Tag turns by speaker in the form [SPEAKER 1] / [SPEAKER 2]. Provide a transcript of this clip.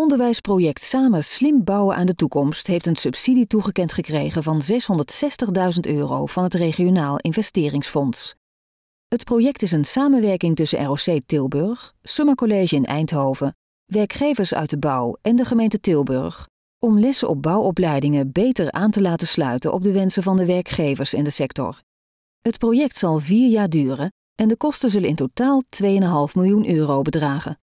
[SPEAKER 1] Onderwijsproject Samen Slim Bouwen aan de Toekomst heeft een subsidie toegekend gekregen van 660.000 euro van het Regionaal Investeringsfonds. Het project is een samenwerking tussen ROC Tilburg, Summer College in Eindhoven, werkgevers uit de bouw en de gemeente Tilburg om lessen op bouwopleidingen beter aan te laten sluiten op de wensen van de werkgevers in de sector. Het project zal vier jaar duren en de kosten zullen in totaal 2,5 miljoen euro bedragen.